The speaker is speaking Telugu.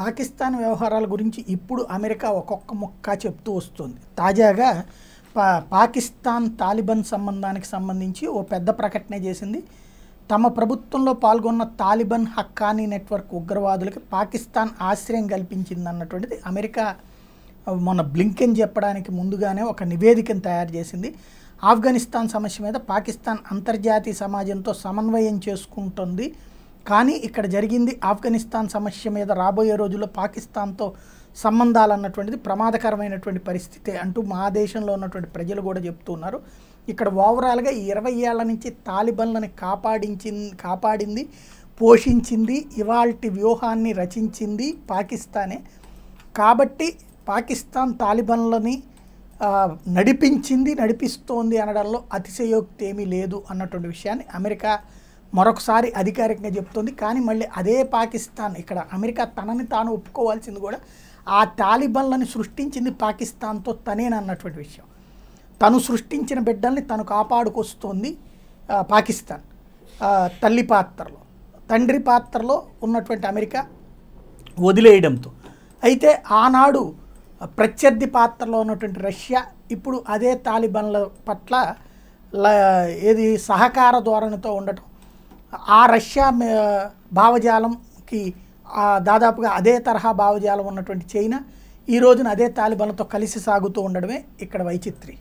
పాకిస్తాన్ వ్యవహారాల గురించి ఇప్పుడు అమెరికా ఒక్కొక్క ముక్క చెప్తూ వస్తుంది తాజాగా పా పాకిస్తాన్ తాలిబాన్ సంబంధానికి సంబంధించి ఓ పెద్ద ప్రకటన చేసింది తమ ప్రభుత్వంలో పాల్గొన్న తాలిబాన్ హక్కానీ నెట్వర్క్ ఉగ్రవాదులకి పాకిస్తాన్ ఆశ్రయం కల్పించింది అన్నటువంటిది అమెరికా మన బ్లింకెన్ చెప్పడానికి ముందుగానే ఒక నివేదికను తయారు చేసింది ఆఫ్ఘనిస్తాన్ సమస్య మీద పాకిస్తాన్ అంతర్జాతీయ సమాజంతో సమన్వయం చేసుకుంటుంది కానీ ఇక్కడ జరిగింది ఆఫ్ఘనిస్తాన్ సమస్య మీద రాబోయే రోజుల్లో పాకిస్తాన్తో సంబంధాలు అన్నటువంటిది ప్రమాదకరమైనటువంటి పరిస్థితి అంటూ మా దేశంలో ఉన్నటువంటి ప్రజలు కూడా చెప్తున్నారు ఇక్కడ ఓవరాల్గా ఇరవై ఏళ్ల నుంచి తాలిబన్లను కాపాడించి కాపాడింది పోషించింది ఇవాల్టి వ్యూహాన్ని రచించింది పాకిస్తానే కాబట్టి పాకిస్తాన్ తాలిబన్లని నడిపించింది నడిపిస్తోంది అనడంలో అతిశయోక్తి ఏమీ లేదు అన్నటువంటి విషయాన్ని అమెరికా మరొకసారి అధికారికంగా చెప్తుంది కానీ మళ్ళీ అదే పాకిస్తాన్ ఇక్కడ అమెరికా తనని తాను ఒప్పుకోవాల్సింది కూడా ఆ తాలిబన్లను సృష్టించింది పాకిస్తాన్తో తనేనన్నటువంటి విషయం తను సృష్టించిన బిడ్డల్ని తను కాపాడుకొస్తోంది పాకిస్తాన్ తల్లి పాత్రలో తండ్రి పాత్రలో ఉన్నటువంటి అమెరికా వదిలేయడంతో అయితే ఆనాడు ప్రత్యర్థి పాత్రలో ఉన్నటువంటి రష్యా ఇప్పుడు అదే తాలిబన్ల పట్ల ఏది సహకార ధోరణితో ఉండటం ఆ రష్యా భావజాలంకి దాదాపుగా అదే తరహా భావజాలం ఉన్నటువంటి చైనా ఈ రోజున అదే తాలిబన్లతో కలిసి సాగుతూ ఉండడమే ఇక్కడ వైచిత్రి